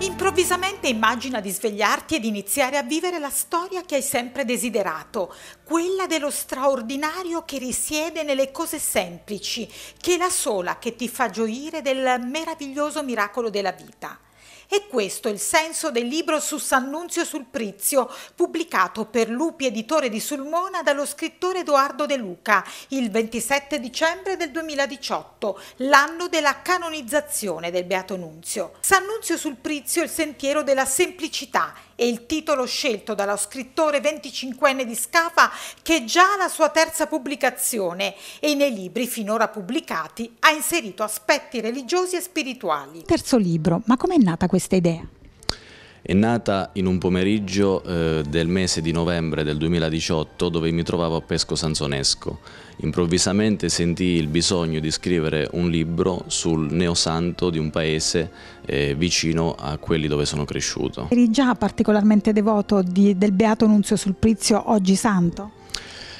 Improvvisamente immagina di svegliarti ed iniziare a vivere la storia che hai sempre desiderato, quella dello straordinario che risiede nelle cose semplici, che è la sola che ti fa gioire del meraviglioso miracolo della vita. E questo è il senso del libro su Sannunzio sul Prizio, pubblicato per Lupi Editore di Sulmona dallo scrittore Edoardo De Luca il 27 dicembre del 2018, l'anno della canonizzazione del Beato Nunzio. Sannunzio sul Prizio è il sentiero della semplicità è il titolo scelto dallo scrittore 25enne di Scafa che già la sua terza pubblicazione e nei libri finora pubblicati ha inserito aspetti religiosi e spirituali. Terzo libro, ma com'è nata questa idea? È nata in un pomeriggio eh, del mese di novembre del 2018 dove mi trovavo a Pesco Sanzonesco. Improvvisamente sentii il bisogno di scrivere un libro sul neosanto di un paese eh, vicino a quelli dove sono cresciuto. Eri già particolarmente devoto di, del Beato Nunzio Sulprizio, oggi santo?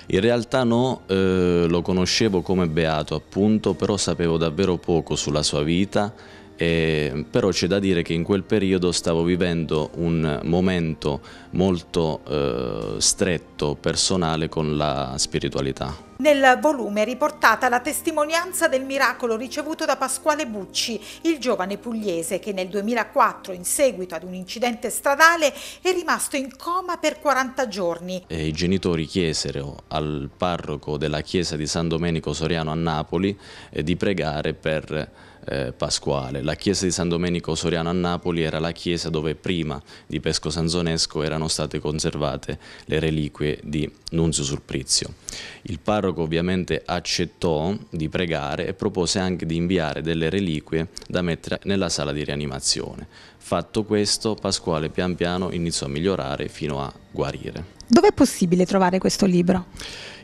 In realtà no, eh, lo conoscevo come beato appunto, però sapevo davvero poco sulla sua vita eh, però c'è da dire che in quel periodo stavo vivendo un momento molto eh, stretto, personale con la spiritualità. Nel volume è riportata la testimonianza del miracolo ricevuto da Pasquale Bucci, il giovane pugliese che nel 2004, in seguito ad un incidente stradale, è rimasto in coma per 40 giorni. I genitori chiesero al parroco della chiesa di San Domenico Soriano a Napoli eh, di pregare per eh, Pasquale. La chiesa di San Domenico Soriano a Napoli era la chiesa dove prima di Pesco Sanzonesco erano state conservate le reliquie di Nunzio Surprizio. Il parroco parroco ovviamente accettò di pregare e propose anche di inviare delle reliquie da mettere nella sala di rianimazione. Fatto questo, Pasquale pian piano iniziò a migliorare fino a guarire. Dove è possibile trovare questo libro?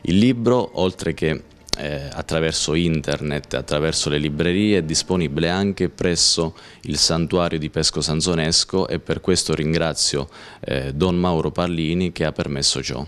Il libro, oltre che eh, attraverso internet, attraverso le librerie, è disponibile anche presso il santuario di Pesco Sanzonesco e per questo ringrazio eh, Don Mauro Parlini che ha permesso ciò.